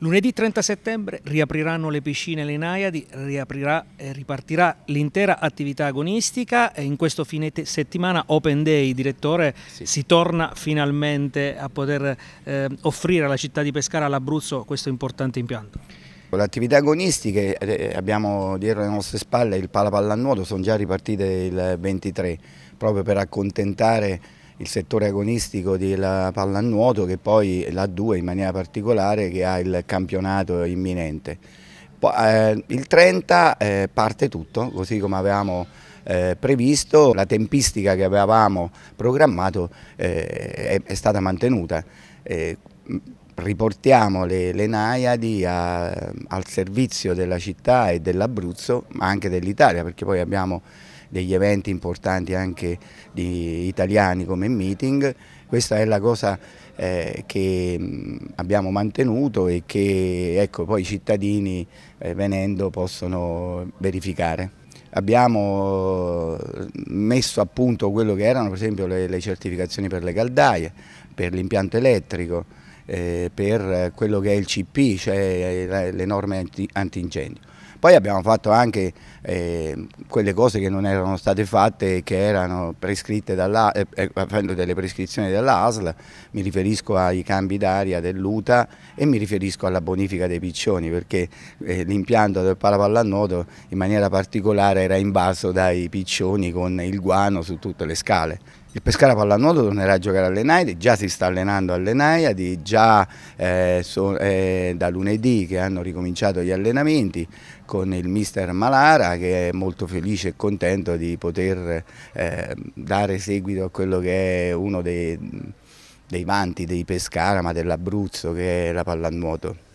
Lunedì 30 settembre riapriranno le piscine e le Naiadi, riaprirà, e ripartirà l'intera attività agonistica e in questo fine settimana Open Day, direttore, sì. si torna finalmente a poter eh, offrire alla città di Pescara, all'Abruzzo, questo importante impianto. le attività agonistiche eh, eh, abbiamo dietro le nostre spalle il pala pallanuoto, sono già ripartite il 23, proprio per accontentare il settore agonistico della pallanuoto che poi la 2 in maniera particolare che ha il campionato imminente. Eh, il 30 eh, parte tutto, così come avevamo eh, previsto, la tempistica che avevamo programmato è, stata mantenuta riportiamo le, le Naiadi a, al servizio della città e dell'Abruzzo, ma anche dell'Italia, perché poi abbiamo degli eventi importanti anche di italiani come meeting. Questa è la cosa eh, che mm, abbiamo mantenuto e che ecco, poi i cittadini eh, venendo possono verificare. Abbiamo eh, messo a punto quello che erano per esempio le, le certificazioni per le caldaie, per l'impianto elettrico, eh, per quello che è il CP, cioè eh, le norme antincendio. poi abbiamo fatto anche eh, quelle cose che non erano state fatte, e che erano prescritte dalla, eh, eh facendo delle prescrizioni dell'ASL, mi riferisco ai cambi d'aria dell'UTA e mi riferisco alla bonifica dei piccioni, perché eh, l'impianto del parapallannoto in maniera particolare era invaso dai piccioni con il guano su tutte le scale. Il Pescara Pallanuoto tornerà a giocare all'Enaidi, già si sta allenando all'Enaiadi, già eh, so, eh, da lunedì che hanno ricominciato gli allenamenti con il mister Malara che è molto felice e contento di poter eh, dare seguito a quello che è uno dei, dei vanti dei Pescara ma dell'Abruzzo che è la pallanuoto.